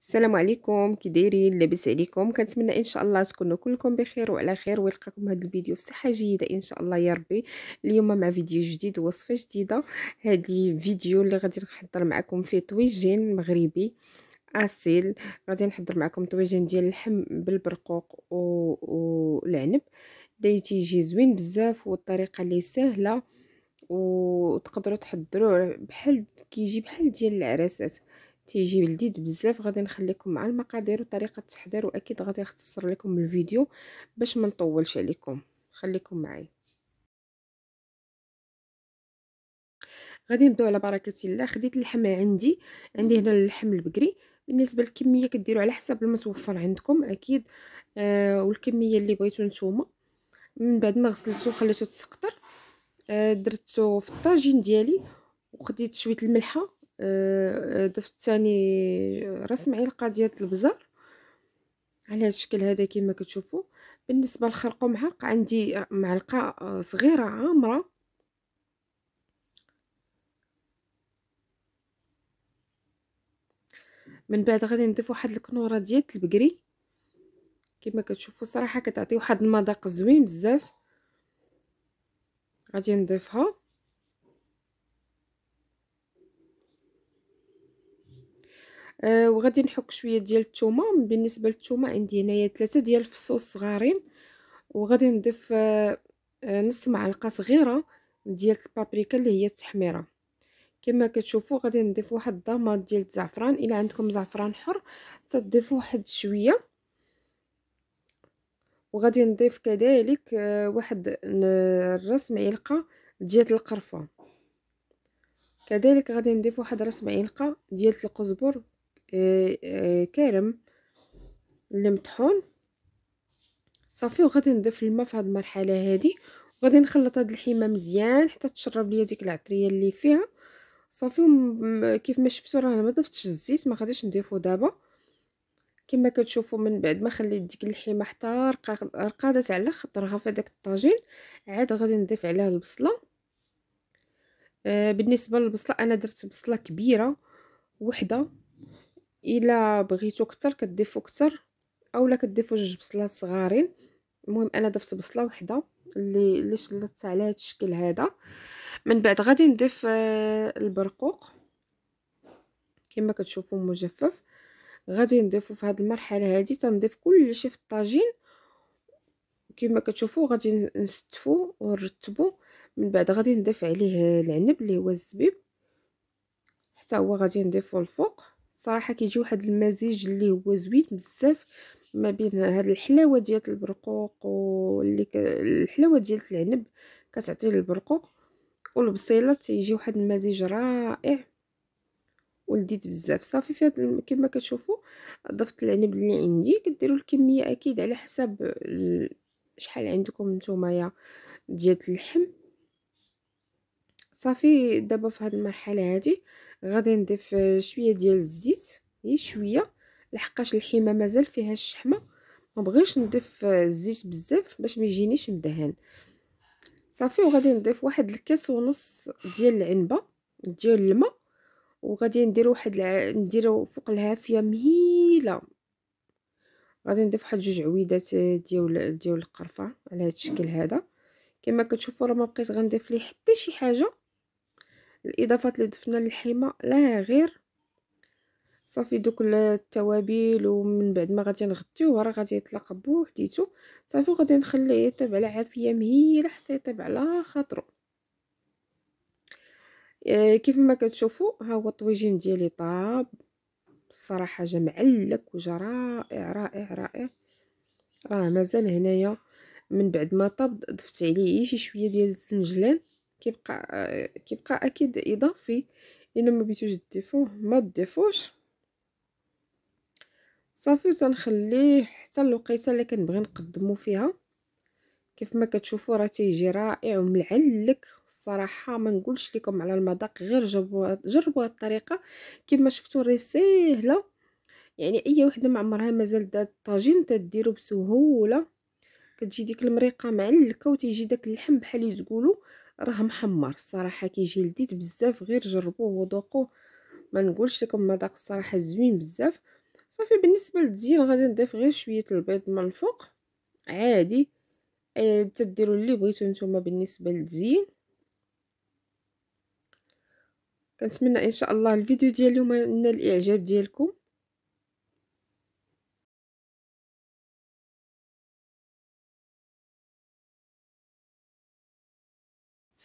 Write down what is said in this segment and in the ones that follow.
السلام عليكم كي دايرين لاباس عليكم كنتمنى ان شاء الله تكونوا كلكم بخير وعلى خير ويلقاكم هذا الفيديو في صحه جيده ان شاء الله يا ربي اليوم مع فيديو جديد ووصفه جديده هذه الفيديو اللي غادي نحضر معكم فيه طويجين مغربي اصيل غادي نحضر معكم طويجين ديال اللحم بالبرقوق والعنب داي تيجي زوين بزاف والطريقه اللي سهله وتقدروا تحضروه بحال كيجي بحال ديال العراسات تيجي لذيذ بزاف غادي نخليكم مع المقادير وطريقه التحضير واكيد غادي نختصر لكم الفيديو باش ما نطولش عليكم خليكم معايا غادي نبداو على بركه الله خديت اللحم عندي عندي هنا اللحم البقري بالنسبه للكميه كديروا على حسب المتوفر عندكم اكيد آه والكميه اللي بغيتو نتوما من بعد ما غسلته وخليته تسقطر آه درته في الطاجين ديالي وخديت شويه الملحه آه، آه، ضفت ثاني رسم علقه ديال البزار على هذا الشكل هذا كما كتشوفوا بالنسبه للخرق ومعلق عندي معلقه صغيره عامره من بعد غادي نضيف واحد الكنوره ديال البقري كما كتشوفوا صراحه كتعطي واحد المذاق زوين بزاف غادي نضيفها أه وغادي نحك شويه ديال الثومه بالنسبه للثومه عندي هنايا ثلاثه ديال الفصوص صغارين وغادي نضيف آه، آه، نص معلقه صغيره ديال البابريكا اللي هي التحميره كما كتشوفوا غادي نضيف واحد الضماد ديال الزعفران الا عندكم زعفران حر تضيفوا واحد شويه وغادي نضيف كذلك آه، واحد راس معلقه ديال القرفه كذلك غادي نضيف واحد راس معلقه ديال القزبر إيه، إيه، كارم اللي مطحون صافي وغادي نضيف الماء في هذه المرحله هذه وغادي نخلط هذه الحيمه مزيان حتى تشرب لي ديك العطريه اللي فيها صافي كيف ما شفتوا راه ما ضفتش الزيت ما غاديش نضيفو دابا كما كتشوفوا من بعد ما خليت ديك الحيمه حتى رقادت على خطرها في داك الطاجين عاد غادي نضيف عليها البصله آه بالنسبه للبصله انا درت بصله كبيره وحده الا بغيتو كتر كديفو كتر اولا كديفو جوج بصلات صغارين المهم انا ضفت بصله وحده اللي اللي شلت على هذا الشكل هذا من بعد غادي نضيف آه، البرقوق كما كتشوفوا مجفف غادي نضيفو في هذه المرحله هذه تنضيف كلشي في الطاجين كما كتشوفوا غادي نستفو ونرتبو من بعد غادي نضيف عليه العنب اللي هو الزبيب حتى هو غادي نضيفو الفوق صراحه كيجي واحد المزيج اللي هو زويت بزاف ما بين هاد الحلاوه ديال البرقوق واللي ك... الحلاوه ديال العنب كتعطي البرقوق والبصيله تيجي واحد المزيج رائع ولديت بزاف صافي في هاد كما كتشوفوا ضفت العنب اللي عندي كديروا الكميه اكيد على حسب شحال عندكم نتوما ديال اللحم صافي دابا في هاد المرحله هادي غادي نضيف آه، شويه ديال الزيت غير شويه لحقاش الحيمه مازال فيها الشحمه ما بغيش نضيف آه، الزيت بزاف باش ما يجينيش مدهن صافي وغادي نضيف واحد الكاس ونص ديال العنبه ديال الماء وغادي ندير واحد الع... نديرو فوق الهافيه مهيله غادي نضيف واحد جوج عويدات آه، ديال ديال القرفه على هذا الشكل هذا كما كتشوفوا راه ما بقيت غنضيف ليه حتى شي حاجه الإضافات اللي ضفنا للحيمه لا غير صافي دوك التوابل ومن بعد ما غادي نغطيوه راه غادي يطلق بوحديتو صافي غادي نخليه يطيب على عافيه مهيله حتى يطيب على خاطرو آه، كيف ما كتشوفوا ها هو الطويجين ديالي طاب الصراحه جا معلك وجا رائع رائع رائع راه مازال هنايا من بعد ما طاب ضفت عليه شي شويه ديال الزنجلان كيبقى كيبقى اكيد اضافي الا ما بيتوش ديفوه ما ديفوش صافي وتنخليه حتى الوقيته اللي كنبغي نقدمو فيها كيف ما كتشوفوا راه تيجي رائع وملعلك الصراحه ما نقولش لكم على المذاق غير جربوا جربوا هاد الطريقه كما شفتوا راه سهله يعني اي وحده ما عمرها مازال دات الطاجين تديرو بسهوله كتجي ديك المريقه معلكه وتيجي داك اللحم بحال تقولوا راه محمر الصراحه كيجي لذيذ بزاف غير جربوه وذوقوه ما نقولش لكم مذاق الصراحه زوين بزاف صافي بالنسبه للتزيين غادي نضيف غير شويه البيض من الفوق عادي آه ديروا اللي بغيتو نتوما بالنسبه للتزيين كنتمنى ان شاء الله الفيديو ديال اليوم ينال الاعجاب ديالكم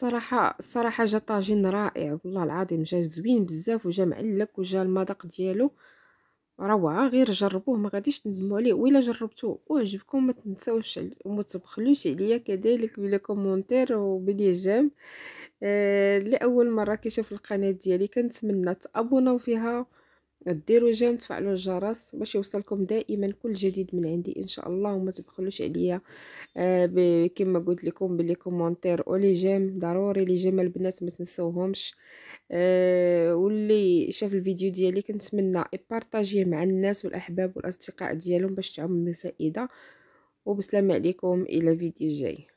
صراحه صراحه جا طاجين رائع والله العظيم جا زوين بزاف وجا معلك وجا المذاق ديالو روعه غير جربوه ما غاديش تندموا عليه وإلا جربتوه وعجبكم ما تنساوش وما تبخلوش عليا كذلك بلا كومونتير وبلي جيم آه لاول مره كيشوف القناه ديالي كنتمنى تابوناو فيها ديروا جيم تفعلوا الجرس باش يوصلكم دائما كل جديد من عندي ان شاء الله وما تبخلوش عليا آه كما قلت لكم باللي كومونتير او لي جيم ضروري لي جيم البنات ما تنسوهمش آه واللي شاف الفيديو ديالي كنتمنى يبارطاجيه مع الناس والاحباب والاصدقاء ديالهم باش تعم الفائده وبسلام عليكم الى فيديو جاي